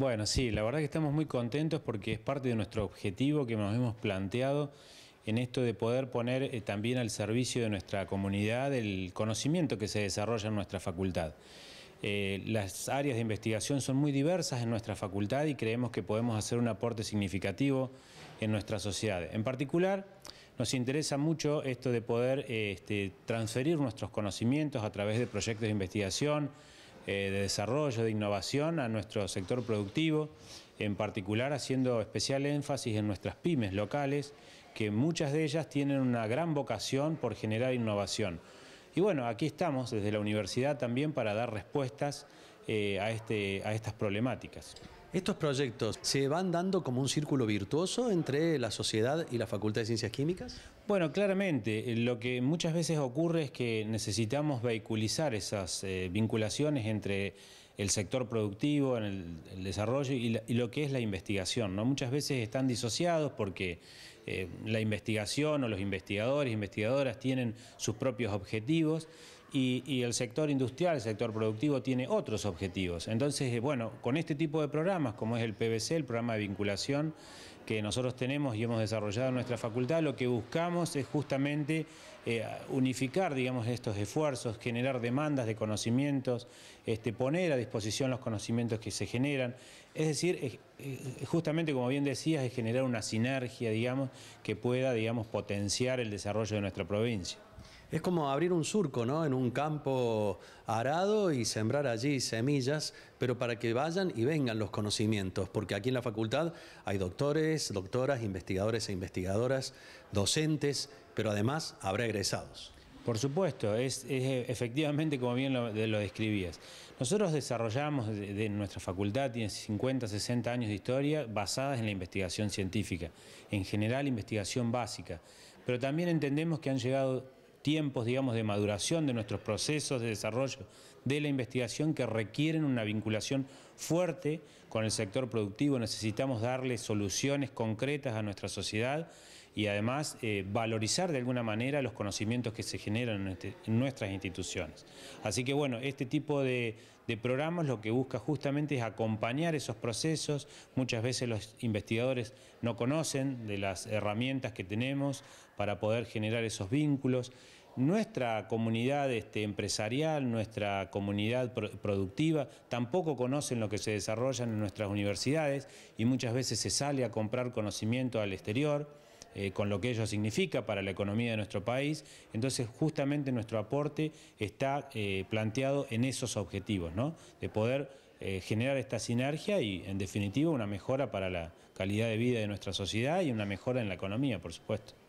Bueno, sí, la verdad que estamos muy contentos porque es parte de nuestro objetivo que nos hemos planteado en esto de poder poner eh, también al servicio de nuestra comunidad el conocimiento que se desarrolla en nuestra facultad. Eh, las áreas de investigación son muy diversas en nuestra facultad y creemos que podemos hacer un aporte significativo en nuestra sociedad. En particular, nos interesa mucho esto de poder eh, este, transferir nuestros conocimientos a través de proyectos de investigación, eh, de desarrollo, de innovación a nuestro sector productivo, en particular haciendo especial énfasis en nuestras pymes locales, que muchas de ellas tienen una gran vocación por generar innovación. Y bueno, aquí estamos desde la universidad también para dar respuestas eh, este, a estas problemáticas. Estos proyectos se van dando como un círculo virtuoso entre la sociedad y la Facultad de Ciencias Químicas? Bueno, claramente, eh, lo que muchas veces ocurre es que necesitamos vehiculizar esas eh, vinculaciones entre el sector productivo, el, desarrollo y, lo que es la investigación. ¿no? Muchas veces están disociados porque eh, la investigación o los investigadores, investigadoras tienen sus propios objetivos, y, el sector industrial, el sector productivo tiene otros objetivos. Entonces, eh, bueno, con este tipo de programas como es el PBC, el programa de vinculación que nosotros tenemos y hemos desarrollado en nuestra facultad, lo que buscamos es justamente eh, unificar, digamos, estos esfuerzos, generar demandas de conocimientos, este, poner a disposición los conocimientos que se generan. Es decir, justamente como bien decías, es generar una sinergia, digamos, que pueda, digamos, potenciar el desarrollo de nuestra provincia. Es como abrir un surco ¿no? en un campo arado y sembrar allí semillas, pero para que vayan y vengan los conocimientos, porque aquí en la facultad hay doctores, doctoras, investigadores e investigadoras, docentes, pero además habrá egresados. Por supuesto, es, efectivamente como bien lo, describías. Nosotros desarrollamos de, nuestra facultad, tiene 50, 60 años de historia, basadas en la investigación científica, en general investigación básica, pero también entendemos que han llegado tiempos, digamos, de maduración de nuestros procesos de desarrollo de la investigación que requieren una vinculación fuerte con el sector productivo. Necesitamos darle soluciones concretas a nuestra sociedad y además eh, valorizar de alguna manera los conocimientos que se generan en, este, nuestras instituciones. Así que bueno, este tipo de, programas lo que busca justamente es acompañar esos procesos, muchas veces los investigadores no conocen de las herramientas que tenemos para poder generar esos vínculos. Nuestra comunidad este, empresarial, nuestra comunidad productiva, tampoco conocen lo que se desarrolla en nuestras universidades y muchas veces se sale a comprar conocimiento al exterior. Eh, con lo que ello significa para la economía de nuestro país. Entonces, justamente nuestro aporte está eh, planteado en esos objetivos, de poder eh, generar esta sinergia y, en definitiva, una mejora para la calidad de vida de nuestra sociedad y una mejora en la economía, por supuesto.